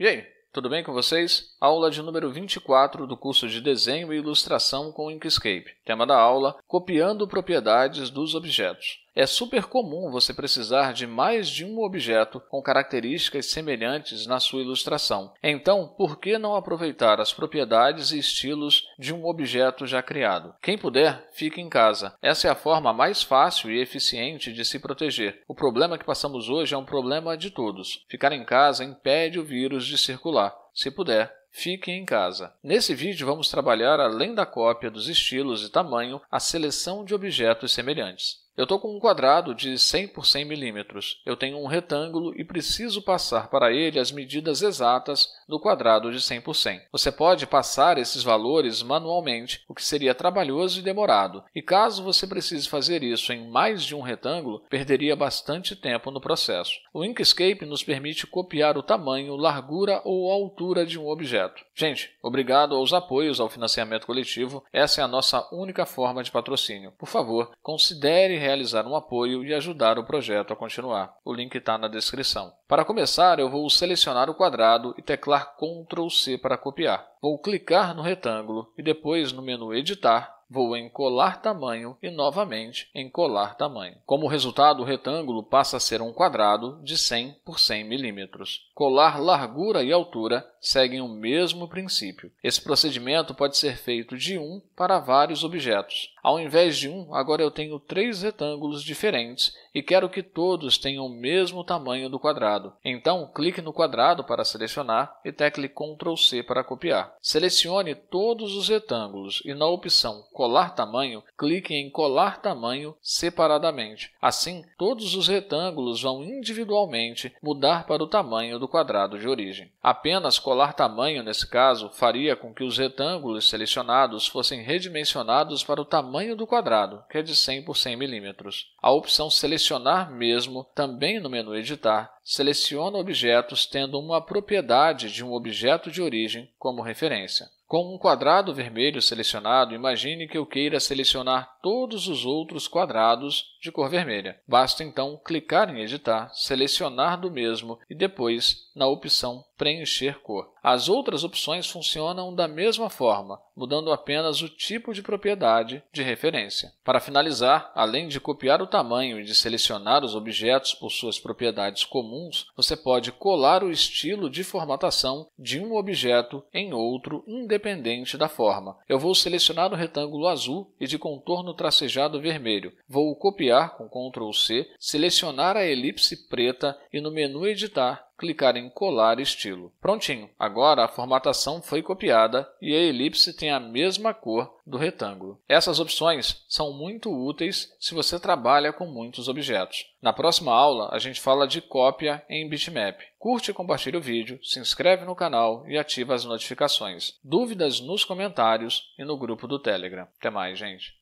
E aí, tudo bem com vocês? Aula de número 24 do curso de Desenho e Ilustração com Inkscape. Tema da aula: Copiando propriedades dos objetos. É super comum você precisar de mais de um objeto com características semelhantes na sua ilustração. Então, por que não aproveitar as propriedades e estilos de um objeto já criado? Quem puder, fique em casa. Essa é a forma mais fácil e eficiente de se proteger. O problema que passamos hoje é um problema de todos. Ficar em casa impede o vírus de circular. Se puder, fique em casa. Nesse vídeo, vamos trabalhar, além da cópia dos estilos e tamanho, a seleção de objetos semelhantes. Eu estou com um quadrado de 100 por 100 milímetros. Eu tenho um retângulo e preciso passar para ele as medidas exatas do quadrado de 100 por 100. Você pode passar esses valores manualmente, o que seria trabalhoso e demorado. E caso você precise fazer isso em mais de um retângulo, perderia bastante tempo no processo. O Inkscape nos permite copiar o tamanho, largura ou altura de um objeto. Gente, obrigado aos apoios ao financiamento coletivo. Essa é a nossa única forma de patrocínio. Por favor, considere realizar um apoio e ajudar o projeto a continuar. O link está na descrição. Para começar, eu vou selecionar o quadrado e teclar Ctrl+C para copiar. Vou clicar no retângulo e depois no menu Editar, vou encolar tamanho e novamente encolar tamanho. Como resultado, o retângulo passa a ser um quadrado de 100 por 100 milímetros. Colar largura e altura seguem o mesmo princípio. Esse procedimento pode ser feito de um para vários objetos. Ao invés de um, agora eu tenho três retângulos diferentes e quero que todos tenham o mesmo tamanho do quadrado. Então, clique no quadrado para selecionar e tecle Ctrl+C para copiar. Selecione todos os retângulos e, na opção colar tamanho, clique em colar tamanho separadamente. Assim, todos os retângulos vão individualmente mudar para o tamanho do quadrado de origem. Apenas colar tamanho, nesse caso, faria com que os retângulos selecionados fossem redimensionados para o tamanho do quadrado, que é de 100 por 100 mm. A opção selecionar mesmo, também no menu editar, seleciona objetos tendo uma propriedade de um objeto de origem como referência. Com um quadrado vermelho selecionado, imagine que eu queira selecionar todos os outros quadrados de cor vermelha. Basta então clicar em Editar, selecionar do mesmo e depois na opção preencher cor. As outras opções funcionam da mesma forma, mudando apenas o tipo de propriedade de referência. Para finalizar, além de copiar o tamanho e de selecionar os objetos por suas propriedades comuns, você pode colar o estilo de formatação de um objeto em outro independente da forma. Eu vou selecionar o retângulo azul e de contorno tracejado vermelho. Vou copiar com Ctrl+C, selecionar a elipse preta e no menu Editar clicar em colar estilo. Prontinho! Agora a formatação foi copiada e a elipse tem a mesma cor do retângulo. Essas opções são muito úteis se você trabalha com muitos objetos. Na próxima aula, a gente fala de cópia em bitmap. Curte e compartilhe o vídeo, se inscreve no canal e ativa as notificações. Dúvidas nos comentários e no grupo do Telegram. Até mais, gente!